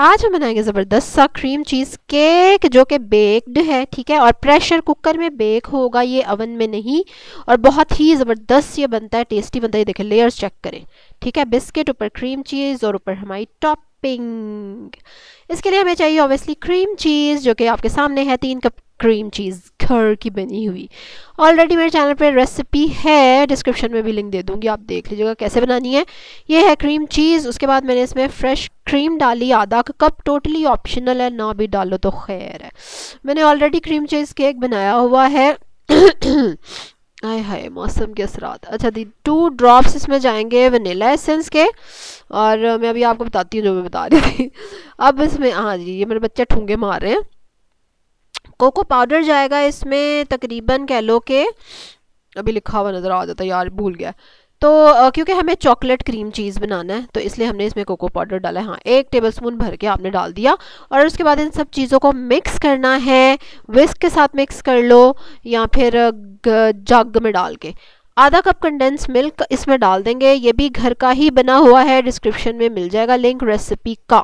आज हम बनाएंगे ज़बरदस्त सा क्रीम चीज़ केक जो कि बेक्ड है ठीक है और प्रेशर कुकर में बेक होगा ये अवन में नहीं और बहुत ही ज़बरदस्त ये बनता है टेस्टी बनता है ये देखें लेयर्स चेक करें ठीक है बिस्किट ऊपर क्रीम चीज़ और ऊपर हमारी टॉपिंग इसके लिए हमें चाहिए ऑब्वियसली क्रीम चीज़ जो कि आपके सामने है तीन कप क्रीम चीज़ घर की बनी हुई ऑलरेडी मेरे चैनल पे रेसिपी है डिस्क्रिप्शन में भी लिंक दे दूँगी आप देख लीजिएगा कैसे बनानी है ये है क्रीम चीज़ उसके बाद मैंने इसमें फ्रेश क्रीम डाली आधा कप टोटली ऑप्शनल है ना भी डालो तो खैर है मैंने ऑलरेडी क्रीम चीज़ केक बनाया हुआ है आए हाय मौसम के असरात अच्छा दी टू ड्रॉप्स इसमें जाएंगे वनीला एसेंस के और मैं अभी आपको बताती हूँ जो मैं बता रही थी अब इसमें हाँ जी ये मेरे बच्चे ठूंगे मार रहे हैं कोको पाउडर जाएगा इसमें तकरीबन कह लो के अभी लिखा हुआ नज़र आ जाता है यार भूल गया तो क्योंकि हमें चॉकलेट क्रीम चीज़ बनाना है तो इसलिए हमने इसमें कोको पाउडर डाला है हाँ एक टेबल स्पून भर के आपने डाल दिया और उसके बाद इन सब चीज़ों को मिक्स करना है विस्क के साथ मिक्स कर लो या फिर जग में डाल के आधा कप कंडेंस मिल्क इसमें डाल देंगे ये भी घर का ही बना हुआ है डिस्क्रिप्शन में मिल जाएगा लिंक रेसिपी का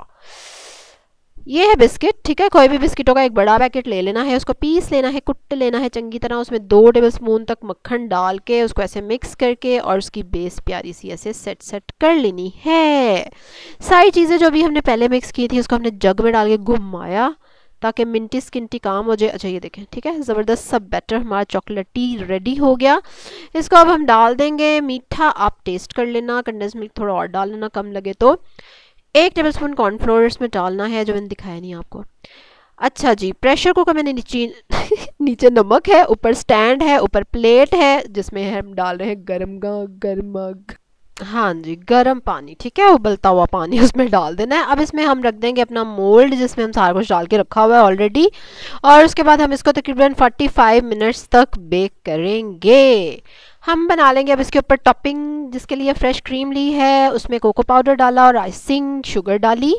ये है बिस्किट ठीक है कोई भी बिस्किटों का एक बड़ा पैकेट ले लेना है उसको पीस लेना है कुट लेना है चंगी तरह उसमें दो टेबल स्पून तक मक्खन डाल के उसको ऐसे मिक्स करके और उसकी बेस प्यारी सी ऐसे सेट सेट कर लेनी है सारी चीज़ें जो भी हमने पहले मिक्स की थी उसको हमने जग में डाल के घुमाया ताकि मिनटी स्किनटी काम हो जाए अच्छा ये देखें ठीक है ज़बरदस्त सब बैटर हमारा चॉकलेटी रेडी हो गया इसको अब हम डाल देंगे मीठा आप टेस्ट कर लेना कंडेंस मिल्क थोड़ा और डाल लेना कम लगे तो एक टेबल स्पून कॉर्नफ्लोर इसमें डालना है जो मैंने दिखाया नहीं आपको अच्छा जी प्रेशर कुकर मैंने नीचे नीचे नमक है ऊपर स्टैंड है ऊपर प्लेट है जिसमें हम डाल रहे हैं गर्म गर्म हाँ जी गर्म पानी ठीक है उबलता हुआ पानी उसमें डाल देना है अब इसमें हम रख देंगे अपना मोल्ड जिसमें हम सारा कुछ डाल के रखा हुआ है ऑलरेडी और उसके बाद हम इसको तकरीबन 45 मिनट्स तक बेक करेंगे हम बना लेंगे अब इसके ऊपर टॉपिंग जिसके लिए फ्रेश क्रीम ली है उसमें कोको पाउडर डाला और आइसिंग शुगर डाली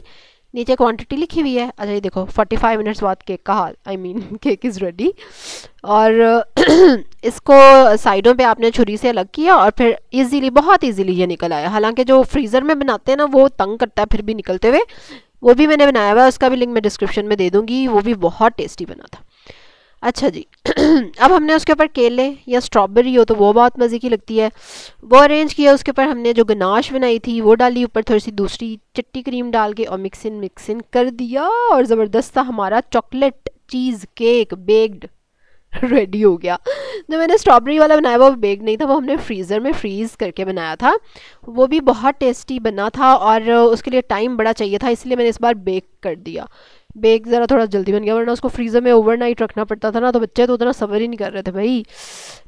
नीचे क्वांटिटी लिखी हुई है अच्छा ये देखो 45 मिनट्स बाद केक का हाल I mean cake is ready और इसको साइडों पे आपने छुरी से अलग किया और फिर इजीली बहुत इजीली ये निकल आया हालांकि जो फ्रीज़र में बनाते हैं ना वो तंग करता है फिर भी निकलते हुए वो भी मैंने बनाया हुआ है उसका भी लिंक मैं डिस्क्रिप्शन में दे दूँगी वो भी बहुत टेस्टी बना था अच्छा जी अब हमने उसके ऊपर केले या स्ट्रॉबेरी हो तो वो बहुत मज़े की लगती है वो अरेंज किया उसके ऊपर हमने जो गनाश बनाई थी वो डाली ऊपर थोड़ी सी दूसरी चट्टी क्रीम डाल के और मिक्सिन मिक्सिन कर दिया और ज़बरदस्त था हमारा chocolate cheesecake baked ready हो गया जो मैंने स्ट्रॉबेरी वाला बनाया वो बेग नहीं था वो हमने फ्रीज़र में फ्रीज़ करके बनाया था वो भी बहुत टेस्टी बना था और उसके लिए टाइम बड़ा चाहिए था इसलिए मैंने इस बार बेक कर दिया बेग ज़रा थोड़ा जल्दी बन गया वरना उसको फ्रीज़र में ओवरनाइट रखना पड़ता था ना तो बच्चे तो उतना सबर ही नहीं कर रहे थे भाई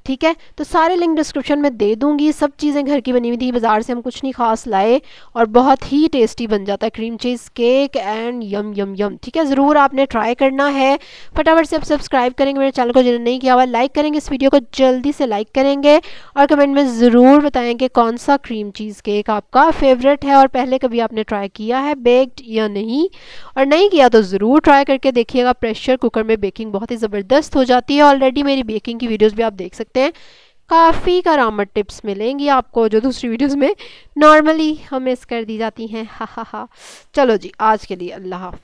ठीक है तो सारे लिंक डिस्क्रिप्शन में दे दूँगी सब चीज़ें घर की बनी हुई थी बाज़ार से हम कुछ नहीं खास लाए और बहुत ही टेस्टी बन जाता है cream cheesecake and yum yum yum ठीक है ज़रूर आपने ट्राई करना है फटाफट से आप सब्सक्राइब करेंगे मेरे चैनल को जिन्हें नहीं किया हुआ लाइक करेंगे इस वीडियो को जल्दी से लाइक करेंगे और कमेंट में ज़रूर बताएँगे कि कौन सा क्रीम चीज़ केक आपका फेवरेट है और पहले कभी आपने ट्राई किया है बेक्ड या नहीं और नहीं किया तो ज़रूर ट्राई करके देखिएगा प्रेशर कुकर में बेकिंग बहुत ही ज़बरदस्त हो जाती है ऑलरेडी मेरी बेकिंग की वीडियोज़ भी आप देख सकते हैं काफ़ी करामत टिप्स मिलेंगी आपको जो दूसरी वीडियोस में नॉर्मली हमें कर दी जाती हैं हा हा हा चलो जी आज के लिए अल्लाह हाफ